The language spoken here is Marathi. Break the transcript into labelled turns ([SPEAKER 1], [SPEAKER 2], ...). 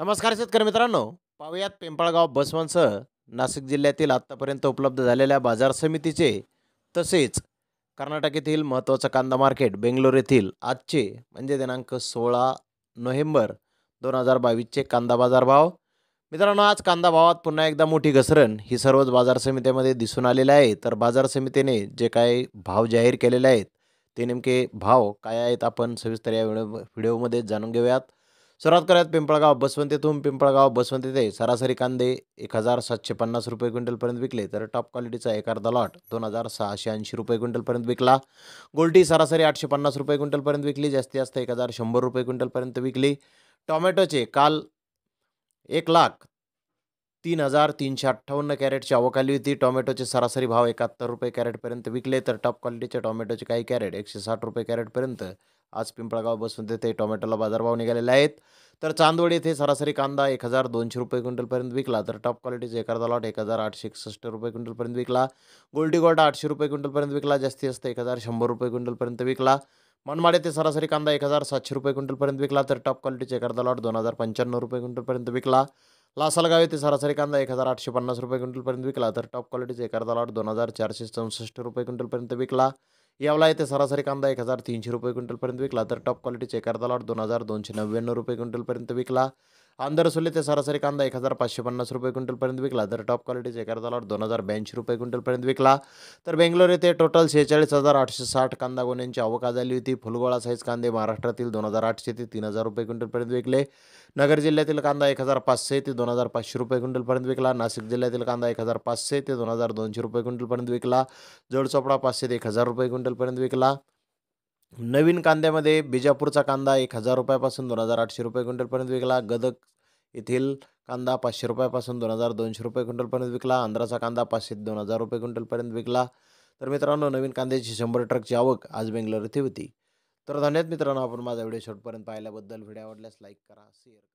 [SPEAKER 1] नमस्कार शेतकरी मित्रांनो पाहूयात पिंपळगाव बसवणसह नाशिक जिल्ह्यातील आत्तापर्यंत उपलब्ध झालेल्या बाजार समितीचे तसेच कर्नाटक येथील महत्त्वाचं कांदा मार्केट बेंगलोर येथील आजचे म्हणजे दिनांक सोळा नोव्हेंबर दोन हजार बावीसचे कांदा बाजार भाव मित्रांनो आज कांदा भावात पुन्हा एकदा मोठी घसरण ही सर्वच बाजार समित्यामध्ये दिसून आलेली आहे तर बाजार समितीने जे काही भाव जाहीर केलेले आहेत ते नेमके भाव काय आहेत आपण सविस्तर या व्हिडिओमध्ये जाणून घेऊयात सुरुवात करूयात पिंपळगाव बसवंतीतून पिंपळगाव बसवंत येथे सरासरी कांदे एक हजार सातशे पन्नास रुपये क्विंटलपर्यंत विकले तर टॉप क्वालिटीचा एक अर्धा लॉट दोन हजार सहाशे ऐंशी रुपये क्विंटलपर्यंत विकला गोल्टी सरासरी आठशे पन्नास रुपये क्विंटलपर्यंत विकली जास्ती जास्त एक हजार शंभर रुपये क्विंटलपर्यंत विकली टॉमॅटोचे काल एक लाख तीन हजार तीनशे अठ्ठावन्न कॅरेटची अवकाली होती टोमॅटोचे सरासरी भाव एकाहत्तर रुपये कॅरेटपर्यंत विकले तर टॉप क्वालिटीचे टोमॅटोचे काही कॅरेट एकशे साठ रुपये कॅरेटपर्यंत आज पिंपळगाव बसून ते टोमॅटोला बाजारभाव निघालेले आहेत तर चांदवड येथे सरासरी कांदा एक हजार दोनशे रुपये क्विंटलपर्यंत विकला तर टॉप क्वालिटीचा एखादा लॉट एक हजार आठशे एकसष्ट रुपये क्विंटलपर्यंत विकला गोल्डी गोल्ड आठशे रुपये क्विंटलपर्यंत विकला जास्ती जास्त एक हजार शंभर रुपये क्विंटलपर्यंत विकला मनमाड येथे सरासरी कांदा एक हजार सातशे रुपये क्विंटलपर्यंत विकला तर टॉप क्वालिटीचा एखादा लॉट दोन हजार पंच्याण्णव रुपये क्विंटलपर्यंत विकला लासलगाव येथे सरासरी कांदा एक हजार आठशे पन्नास रुपये क्विंटलपर्यंत विकला तर टॉप क्वालिटीचा एखादा लॉट दोन हजार चारशे चौसष्ट रुपये क्विंटलपर्यंत विकला यावला येथे सरासरी कांदा एक हजार तीनशे रुपये क्विंटलपर्यंत विकला तर टॉप क्वालिटीचे एखादा दोन हजार दोनशे नव्याण्णव रुपये क्विंटलपर्यंत विकला आंधरसोली ते सरासरी कांदा एक हजार पाचशे पन्नास रुपये क्विंटलपर्यंत विकला तर टॉप क्वालिटीचा एका दलावर दोन हजार ब्याऐंशी रुपये क्विंटलपर्यंत विकला तर बेंगलोर येथे टोटल शेहेचाळीस हजार आठशे साठ कांदा गोण्यांची आवक आली होती फुलगोळा साईज कांदे महाराष्ट्रातील दोन हजार आठशे ते तीन हजार रुपये क्विंटलपर्यंत विकले नगर जिल्ह्यातील कांदा एक हजार पाचशे ते दोन हजार पाचशे रुपये क्विंटलपर्यंत विकला नाशिक जिल्ह्यातील कांदा एक हजार पाचशे ते दोन हजार दोनशे रुपये क्विंटलपर्यंत विकला जोडचोपडा पाचशे ते एक हजार रुपये क्विंटलपर्यंत विकला नवीन कांद्यामध्ये बिजापूरचा कांदा एक हजार रुपयापासून दोन हजार आठशे रुपये क्विंटलपर्यंत विकला गदक येथील कांदा पाचशे रुपयापासून दोन हजार दोनशे रुपये क्विंटलपर्यंत विकला आंध्राचा कांदा पाचशे दोन हजार रुपये क्विंटलपर्यंत विकला तर मित्रांनो नवीन कांद्याची शंभर ट्रकची आवक आज बेंगलोर येथे होती तर धन्यवाद मित्रांनो आपण माझा व्हिडिओ शॉर्टपर्यंत पाहिल्याबद्दल व्हिडिओ आवडल्यास लाईक करा शेअर करा